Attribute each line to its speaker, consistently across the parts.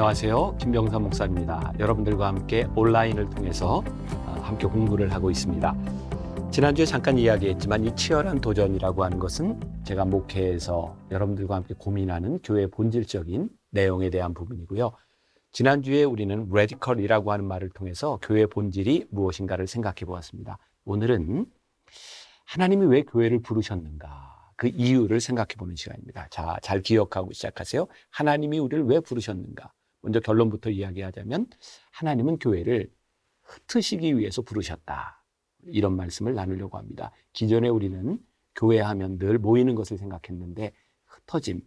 Speaker 1: 안녕하세요. 김병삼 목사입니다. 여러분들과 함께 온라인을 통해서 아, 함께 공부를 하고 있습니다. 지난주에 잠깐 이야기했지만 이 치열한 도전이라고 하는 것은 제가 목회에서 여러분들과 함께 고민하는 교회 본질적인 내용에 대한 부분이고요. 지난주에 우리는 레디컬이라고 하는 말을 통해서 교회 본질이 무엇인가를 생각해 보았습니다. 오늘은 하나님이 왜 교회를 부르셨는가 그 이유를 생각해 보는 시간입니다. 자, 잘 기억하고 시작하세요. 하나님이 우리를 왜 부르셨는가? 먼저 결론부터 이야기하자면 하나님은 교회를 흩으시기 위해서 부르셨다. 이런 말씀을 나누려고 합니다. 기존에 우리는 교회 하면 늘 모이는 것을 생각했는데 흩어짐.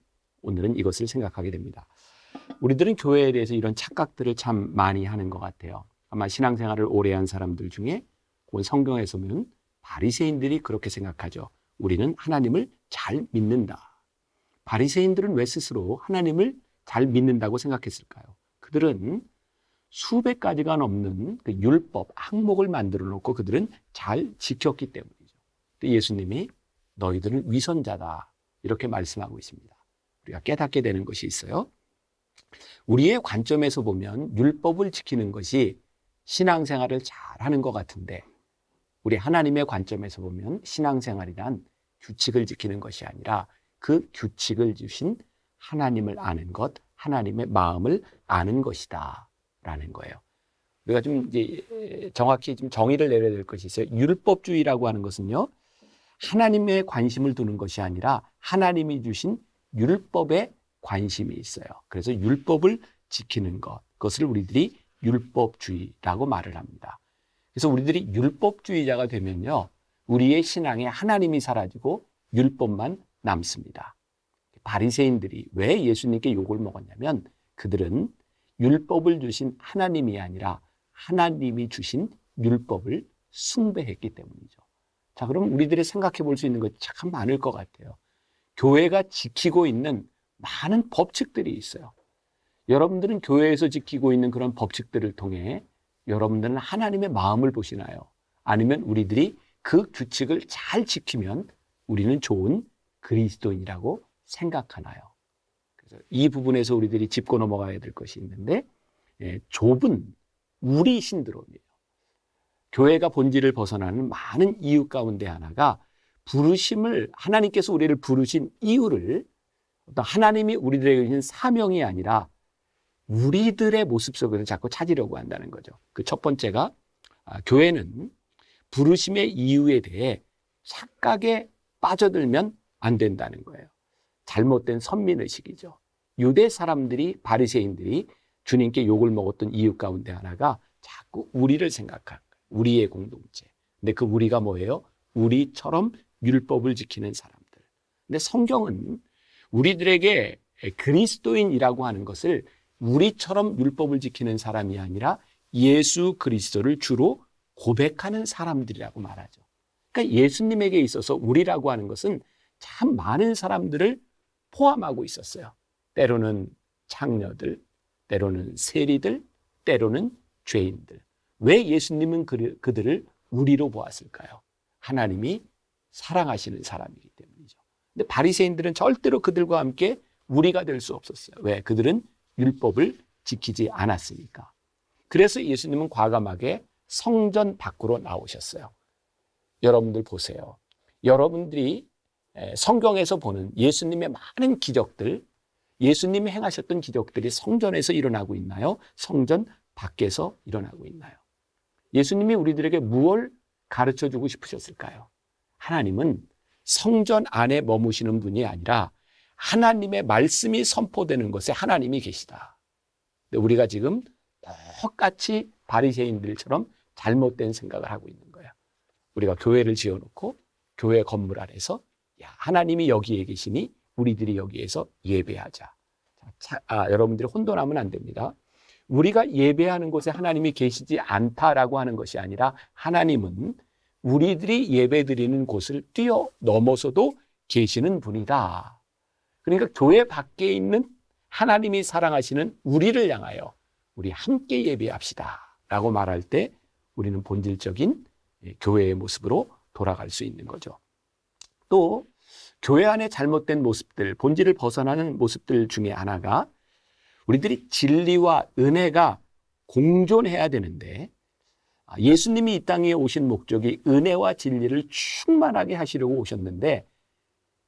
Speaker 1: 오늘은 이것을 생각하게 됩니다. 우리들은 교회에 대해서 이런 착각들을 참 많이 하는 것 같아요. 아마 신앙생활을 오래 한 사람들 중에 곧 성경에서 보면 바리새인들이 그렇게 생각하죠. 우리는 하나님을 잘 믿는다. 바리새인들은 왜 스스로 하나님을 잘 믿는다고 생각했을까요? 그들은 수백 가지가 넘는 그 율법, 항목을 만들어 놓고 그들은 잘 지켰기 때문이죠. 예수님이 너희들은 위선자다. 이렇게 말씀하고 있습니다. 우리가 깨닫게 되는 것이 있어요. 우리의 관점에서 보면 율법을 지키는 것이 신앙생활을 잘 하는 것 같은데 우리 하나님의 관점에서 보면 신앙생활이란 규칙을 지키는 것이 아니라 그 규칙을 주신 하나님을 아는 것, 하나님의 마음을 아는 것이다. 라는 거예요. 우리가 좀 이제 정확히 좀 정의를 내려야 될 것이 있어요. 율법주의라고 하는 것은요. 하나님의 관심을 두는 것이 아니라 하나님이 주신 율법에 관심이 있어요. 그래서 율법을 지키는 것. 그것을 우리들이 율법주의라고 말을 합니다. 그래서 우리들이 율법주의자가 되면요. 우리의 신앙에 하나님이 사라지고 율법만 남습니다. 바리새인들이 왜 예수님께 욕을 먹었냐면 그들은 율법을 주신 하나님이 아니라 하나님이 주신 율법을 숭배했기 때문이죠. 자, 그럼 우리들이 생각해 볼 수 있는 것참 많을 것 같아요. 교회가 지키고 있는 많은 법칙들이 있어요. 여러분들은 교회에서 지키고 있는 그런 법칙들을 통해 여러분들은 하나님의 마음을 보시나요? 아니면 우리들이 그 규칙을 잘 지키면 우리는 좋은 그리스도인이라고 생각하나요? 그래서 이 부분에서 우리들이 짚고 넘어가야 될 것이 있는데 예, 좁은 우리 신드롬이에요. 교회가 본질을 벗어나는 많은 이유 가운데 하나가 부르심을 하나님께서 우리를 부르신 이유를 어떤 하나님이 우리들에게 주신 사명이 아니라 우리들의 모습 속에서 자꾸 찾으려고 한다는 거죠. 그 첫 번째가 아, 교회는 부르심의 이유에 대해 착각에 빠져들면 안 된다는 거예요. 잘못된 선민의식이죠. 유대 사람들이 바리새인들이 주님께 욕을 먹었던 이유 가운데 하나가 자꾸 우리를 생각한 우리의 공동체. 근데 그 우리가 뭐예요? 우리처럼 율법을 지키는 사람들. 근데 성경은 우리들에게 그리스도인이라고 하는 것을 우리처럼 율법을 지키는 사람이 아니라 예수 그리스도를 주로 고백하는 사람들이라고 말하죠. 그러니까 예수님에게 있어서 우리라고 하는 것은 참 많은 사람들을 포함하고 있었어요. 때로는 창녀들, 때로는 세리들, 때로는 죄인들. 왜 예수님은 그들을 우리로 보았을까요? 하나님이 사랑하시는 사람이기 때문이죠. 근데 바리새인들은 절대로 그들과 함께 우리가 될 수 없었어요. 왜? 그들은 율법을 지키지 않았으니까. 그래서 예수님은 과감하게 성전 밖으로 나오셨어요. 여러분들 보세요. 여러분들이 성경에서 보는 예수님의 많은 기적들, 예수님이 행하셨던 기적들이 성전에서 일어나고 있나요? 성전 밖에서 일어나고 있나요? 예수님이 우리들에게 무엇 가르쳐 주고 싶으셨을까요? 하나님은 성전 안에 머무시는 분이 아니라 하나님의 말씀이 선포되는 것에 하나님이 계시다. 우리가 지금 똑같이 바리새인들처럼 잘못된 생각을 하고 있는 거야. 우리가 교회를 지어놓고 교회 건물 안에서 야, 하나님이 여기에 계시니 우리들이 여기에서 예배하자. 자, 아, 여러분들이 혼돈하면 안 됩니다. 우리가 예배하는 곳에 하나님이 계시지 않다라고 하는 것이 아니라 하나님은 우리들이 예배 드리는 곳을 뛰어넘어서도 계시는 분이다. 그러니까 교회 밖에 있는 하나님이 사랑하시는 우리를 향하여 우리 함께 예배합시다. 라고 말할 때 우리는 본질적인 예, 교회의 모습으로 돌아갈 수 있는 거죠. 또 교회 안에 잘못된 모습들, 본질을 벗어나는 모습들 중에 하나가 우리들이 진리와 은혜가 공존해야 되는데 아, 예수님이 이 땅에 오신 목적이 은혜와 진리를 충만하게 하시려고 오셨는데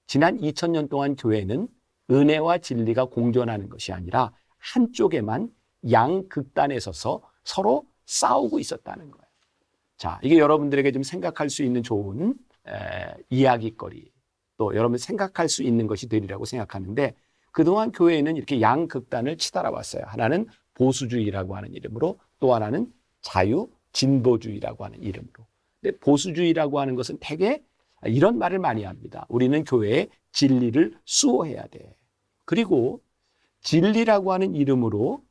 Speaker 1: 지난 2000년 동안 교회는 은혜와 진리가 공존하는 것이 아니라 한쪽에만 양극단에 서서 서로 싸우고 있었다는 거예요. 자, 이게 여러분들에게 좀 생각할 수 있는 좋은 에, 이야기거리 또 여러분 생각할 수 있는 것이 되리라고 생각하는데 그동안 교회에는 이렇게 양극단을 치달아 왔어요. 하나는 보수주의라고 하는 이름으로 또 하나는 자유 진보주의라고 하는 이름으로. 근데 보수주의라고 하는 것은 대개 이런 말을 많이 합니다. 우리는 교회의 진리를 수호해야 돼. 그리고 진리라고 하는 이름으로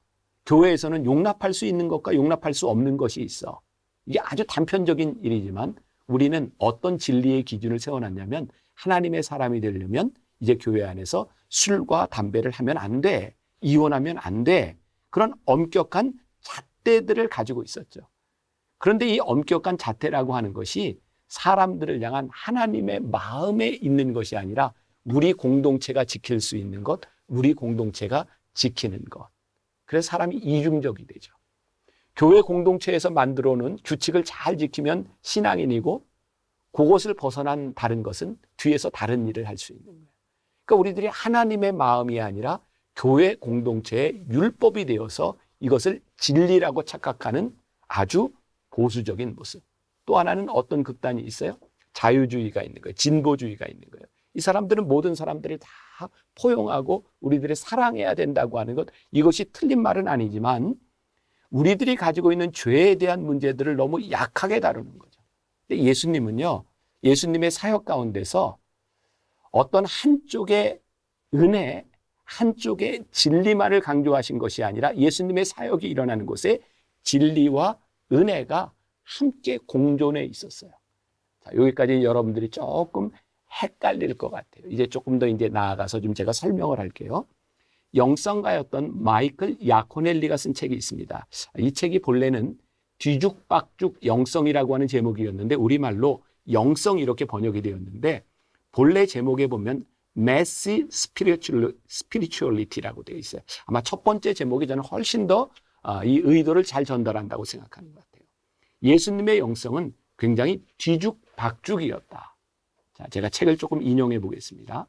Speaker 1: 교회에서는 용납할 수 있는 것과 용납할 수 없는 것이 있어. 이게 아주 단편적인 일이지만 우리는 어떤 진리의 기준을 세워놨냐면 하나님의 사람이 되려면 이제 교회 안에서 술과 담배를 하면 안 돼. 이혼하면 안 돼. 그런 엄격한 잣대들을 가지고 있었죠. 그런데 이 엄격한 잣대라고 하는 것이 사람들을 향한 하나님의 마음에 있는 것이 아니라 우리 공동체가 지킬 수 있는 것, 우리 공동체가 지키는 것. 그래서 사람이 이중적이 되죠. 교회 공동체에서 만들어 놓은 규칙을 잘 지키면 신앙인이고 그것을 벗어난 다른 것은 뒤에서 다른 일을 할 수 있는 거예요. 그러니까 우리들이 하나님의 마음이 아니라 교회 공동체의 율법이 되어서 이것을 진리라고 착각하는 아주 보수적인 모습. 또 하나는 어떤 극단이 있어요? 자유주의가 있는 거예요. 진보주의가 있는 거예요. 이 사람들은 모든 사람들을 다 포용하고 우리들이 사랑해야 된다고 하는 것 이것이 틀린 말은 아니지만 우리들이 가지고 있는 죄에 대한 문제들을 너무 약하게 다루는 거죠. 예수님은요, 예수님의 사역 가운데서 어떤 한쪽의 은혜, 한쪽의 진리만을 강조하신 것이 아니라 예수님의 사역이 일어나는 곳에 진리와 은혜가 함께 공존해 있었어요. 자, 여기까지 여러분들이 조금 헷갈릴 것 같아요. 이제 조금 더 이제 나아가서 좀 제가 설명을 할게요. 영성가였던 마이클 야코넬리가 쓴 책이 있습니다. 이 책이 본래는 뒤죽박죽 영성이라고 하는 제목이었는데 우리말로 영성 이렇게 번역이 되었는데 본래 제목에 보면 메시 스피리추얼리티라고 되어 있어요. 아마 첫 번째 제목이 저는 훨씬 더이 아, 의도를 잘 전달한다고 생각하는 것 같아요. 예수님의 영성은 굉장히 뒤죽박죽이었다. 자, 제가 책을 조금 인용해 보겠습니다.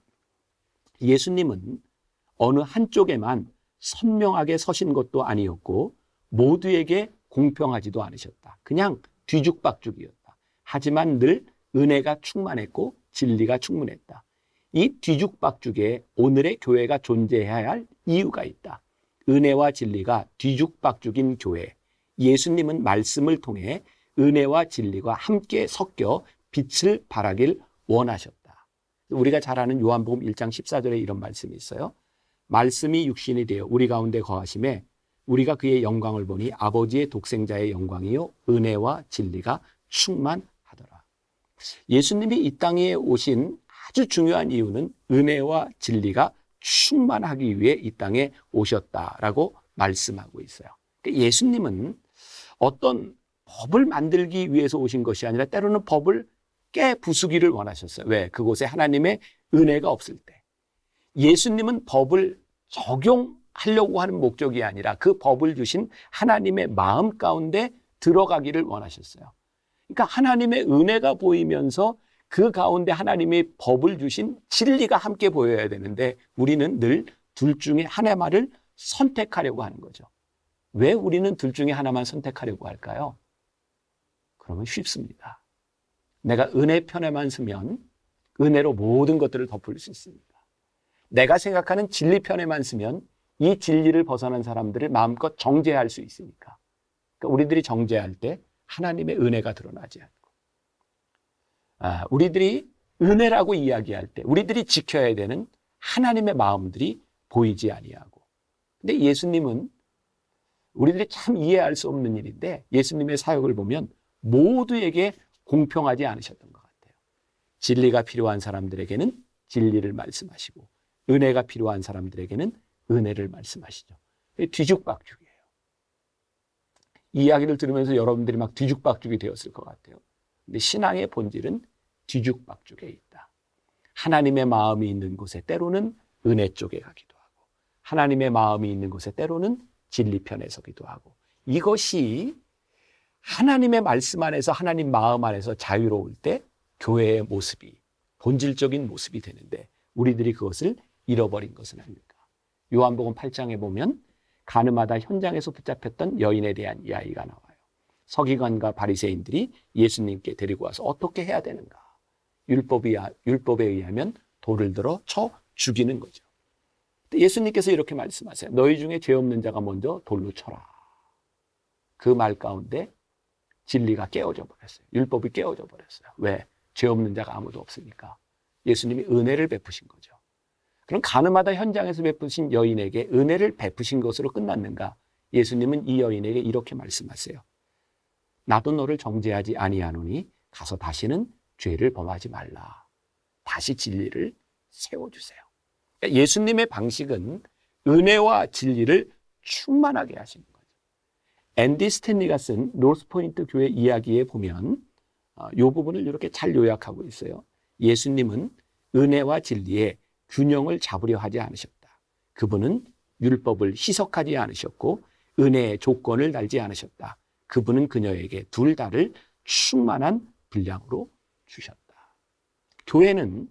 Speaker 1: 예수님은 어느 한쪽에만 선명하게 서신 것도 아니었고 모두에게 공평하지도 않으셨다. 그냥 뒤죽박죽이었다. 하지만 늘 은혜가 충만했고 진리가 충분했다. 이 뒤죽박죽에 오늘의 교회가 존재해야 할 이유가 있다. 은혜와 진리가 뒤죽박죽인 교회. 예수님은 말씀을 통해 은혜와 진리가 함께 섞여 빛을 발하길 원하셨다. 우리가 잘 아는 요한복음 1장 14절에 이런 말씀이 있어요. 말씀이 육신이 되어 우리 가운데 거하심에 우리가 그의 영광을 보니 아버지의 독생자의 영광이요 은혜와 진리가 충만하더라. 예수님이 이 땅에 오신 아주 중요한 이유는 은혜와 진리가 충만하기 위해 이 땅에 오셨다라고 말씀하고 있어요. 그러니까 예수님은 어떤 법을 만들기 위해서 오신 것이 아니라 때로는 법을 깨 부수기를 원하셨어요. 왜? 그곳에 하나님의 은혜가 없을 때. 예수님은 법을 적용 하려고 하는 목적이 아니라 그 법을 주신 하나님의 마음 가운데 들어가기를 원하셨어요. 그러니까 하나님의 은혜가 보이면서 그 가운데 하나님의 법을 주신 진리가 함께 보여야 되는데 우리는 늘 둘 중에 하나만을 선택하려고 하는 거죠. 왜 우리는 둘 중에 하나만 선택하려고 할까요? 그러면 쉽습니다. 내가 은혜 편에만 서면 은혜로 모든 것들을 덮을 수 있습니다. 내가 생각하는 진리 편에만 쓰면 이 진리를 벗어난 사람들을 마음껏 정죄할 수 있으니까. 그러니까 우리들이 정죄할 때 하나님의 은혜가 드러나지 않고. 아, 우리들이 은혜라고 이야기할 때 우리들이 지켜야 되는 하나님의 마음들이 보이지 아니하고. 근데 예수님은 우리들이 참 이해할 수 없는 일인데 예수님의 사역을 보면 모두에게 공평하지 않으셨던 것 같아요. 진리가 필요한 사람들에게는 진리를 말씀하시고 은혜가 필요한 사람들에게는 은혜를 말씀하시죠. 뒤죽박죽이에요. 이야기를 들으면서 여러분들이 막 뒤죽박죽이 되었을 것 같아요. 근데 신앙의 본질은 뒤죽박죽에 있다. 하나님의 마음이 있는 곳에 때로는 은혜 쪽에 가기도 하고, 하나님의 마음이 있는 곳에 때로는 진리편에 서기도 하고, 이것이 하나님의 말씀 안에서 하나님 마음 안에서 자유로울 때 교회의 모습이 본질적인 모습이 되는데 우리들이 그것을 잃어버린 것은 아니다 요한복음 8장에 보면 가늠하다 현장에서 붙잡혔던 여인에 대한 이야기가 나와요. 서기관과 바리새인들이 예수님께 데리고 와서 어떻게 해야 되는가? 율법이 율법에 의하면 돌을 들어 쳐 죽이는 거죠. 예수님께서 이렇게 말씀하세요. 너희 중에 죄 없는 자가 먼저 돌로 쳐라. 그 말 가운데 진리가 깨어져 버렸어요. 율법이 깨어져 버렸어요. 왜? 죄 없는 자가 아무도 없으니까. 예수님이 은혜를 베푸신 거죠. 그럼 가늠하다 현장에서 베푸신 여인에게 은혜를 베푸신 것으로 끝났는가? 예수님은 이 여인에게 이렇게 말씀하세요. 나도 너를 정죄하지 아니하노니 가서 다시는 죄를 범하지 말라. 다시 진리를 세워주세요. 그러니까 예수님의 방식은 은혜와 진리를 충만하게 하시는 거죠. 앤디 스탠리가 쓴 노스포인트 교회 이야기에 보면 이 어, 부분을 이렇게 잘 요약하고 있어요. 예수님은 은혜와 진리의 균형을 잡으려 하지 않으셨다. 그분은 율법을 희석하지 않으셨고 은혜의 조건을 달지 않으셨다. 그분은 그녀에게 둘 다를 충만한 분량으로 주셨다. 교회는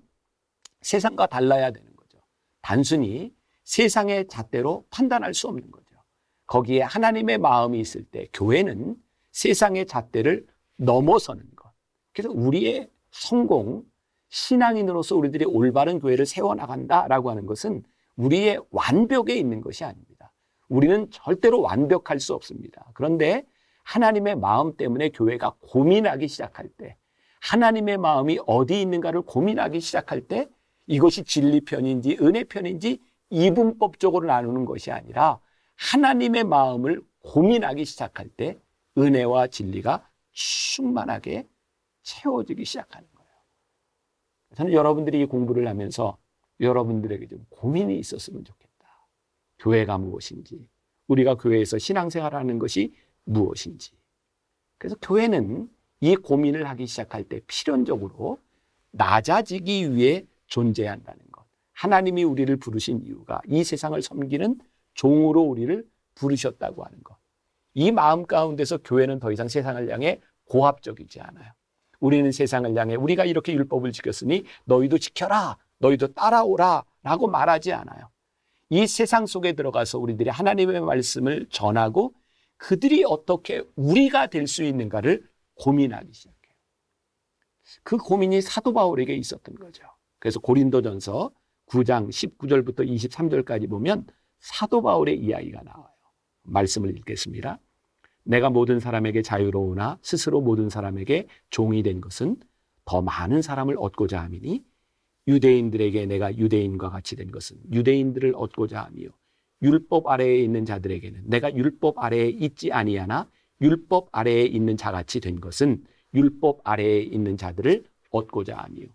Speaker 1: 세상과 달라야 되는 거죠. 단순히 세상의 잣대로 판단할 수 없는 거죠. 거기에 하나님의 마음이 있을 때 교회는 세상의 잣대를 넘어서는 것. 그래서 우리의 성공, 신앙인으로서 우리들이 올바른 교회를 세워나간다라고 하는 것은 우리의 완벽에 있는 것이 아닙니다. 우리는 절대로 완벽할 수 없습니다. 그런데 하나님의 마음 때문에 교회가 고민하기 시작할 때, 하나님의 마음이 어디 있는가를 고민하기 시작할 때 이것이 진리편인지 은혜편인지 이분법적으로 나누는 것이 아니라 하나님의 마음을 고민하기 시작할 때 은혜와 진리가 충만하게 채워지기 시작하는 저는 여러분들이 이 공부를 하면서 여러분들에게 좀 고민이 있었으면 좋겠다. 교회가 무엇인지, 우리가 교회에서 신앙생활하는 것이 무엇인지. 그래서 교회는 이 고민을 하기 시작할 때 필연적으로 낮아지기 위해 존재한다는 것. 하나님이 우리를 부르신 이유가 이 세상을 섬기는 종으로 우리를 부르셨다고 하는 것. 이 마음 가운데서 교회는 더 이상 세상을 향해 고압적이지 않아요. 우리는 세상을 향해 우리가 이렇게 율법을 지켰으니 너희도 지켜라. 너희도 따라오라. 라고 말하지 않아요. 이 세상 속에 들어가서 우리들이 하나님의 말씀을 전하고 그들이 어떻게 우리가 될 수 있는가를 고민하기 시작해요. 그 고민이 사도 바울에게 있었던 거죠. 그래서 고린도전서 9장 19절부터 23절까지 보면 사도 바울의 이야기가 나와요. 말씀을 읽겠습니다. 내가 모든 사람에게 자유로우나 스스로 모든 사람에게 종이 된 것은 더 많은 사람을 얻고자 함이니 유대인들에게 내가 유대인과 같이 된 것은 유대인들을 얻고자 함이요 율법 아래에 있는 자들에게는 내가 율법 아래에 있지 아니하나 율법 아래에 있는 자같이 된 것은 율법 아래에 있는 자들을 얻고자 함이요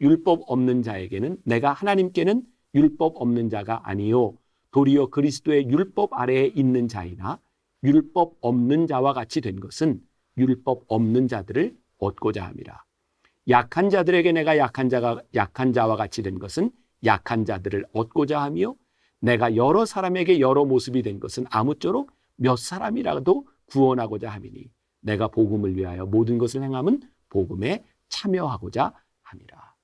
Speaker 1: 율법 없는 자에게는 내가 하나님께는 율법 없는 자가 아니요. 도리어 그리스도의 율법 아래에 있는 자이나 율법 없는 자와 같이 된 것은 율법 없는 자들을 얻고자 함이라. 약한 자들에게 내가 약한 자가 약한 자와 같이 된 것은 약한 자들을 얻고자 하며 내가 여러 사람에게 여러 모습이 된 것은 아무쪼록 몇 사람이라도 구원하고자 함이니 내가 복음을 위하여 모든 것을 행함은 복음에 참여하고자 함이라.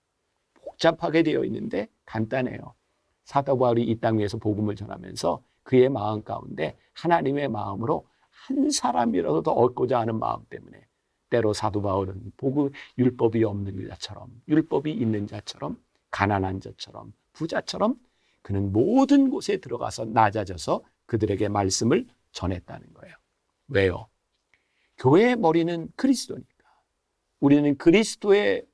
Speaker 1: 복잡하게 되어 있는데 간단해요. 사도 바울이 이 땅 위에서 복음을 전하면서 그의 마음 가운데 하나님의 마음으로 한 사람이라도 얻고자 하는 마음 때문에 때로 사도 바울은 복음 율법이 없는 자처럼 율법이 있는 자처럼 가난한 자처럼 부자처럼 그는 모든 곳에 들어가서 낮아져서 그들에게 말씀을 전했다는 거예요. 왜요? 교회의 머리는 그리스도니까. 우리는 그리스도의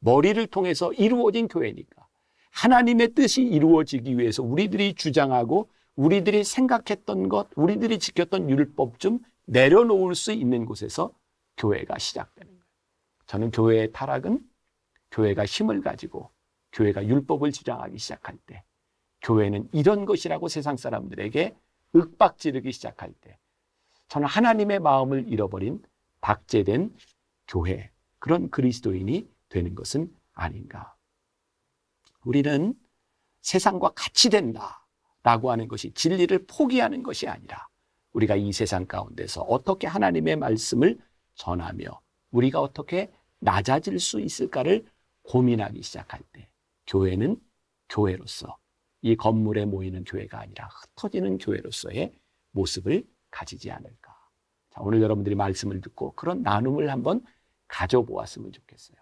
Speaker 1: 머리를 통해서 이루어진 교회니까. 하나님의 뜻이 이루어지기 위해서 우리들이 주장하고 우리들이 생각했던 것, 우리들이 지켰던 율법 좀 내려놓을 수 있는 곳에서 교회가 시작되는 거예요. 저는 교회의 타락은 교회가 힘을 가지고 교회가 율법을 주장하기 시작할 때, 교회는 이런 것이라고 세상 사람들에게 윽박 지르기 시작할 때, 저는 하나님의 마음을 잃어버린 박제된 교회, 그런 그리스도인이 되는 것은 아닌가. 우리는 세상과 같이 된다. 라고 하는 것이 진리를 포기하는 것이 아니라 우리가 이 세상 가운데서 어떻게 하나님의 말씀을 전하며 우리가 어떻게 낮아질 수 있을까를 고민하기 시작할 때 교회는 교회로서 이 건물에 모이는 교회가 아니라 흩어지는 교회로서의 모습을 가지지 않을까. 자, 오늘 여러분들이 말씀을 듣고 그런 나눔을 한번 가져보았으면 좋겠어요.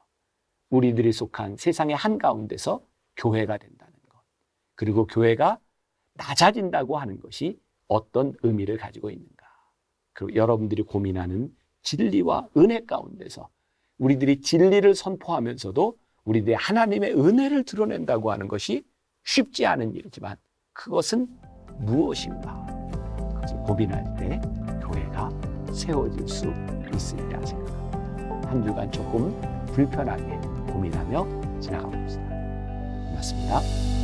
Speaker 1: 우리들이 속한 세상의 한가운데서 교회가 된다는 것. 그리고 교회가 낮아진다고 하는 것이 어떤 의미를 가지고 있는가. 그리고 여러분들이 고민하는 진리와 은혜 가운데서 우리들이 진리를 선포하면서도 우리들의 하나님의 은혜를 드러낸다고 하는 것이 쉽지 않은 일이지만 그것은 무엇인가. 그것을 고민할 때 교회가 세워질 수 있으리라 생각합니다. 한 주간 조금 불편하게 고민하며 지나가봅시다. 고맙습니다.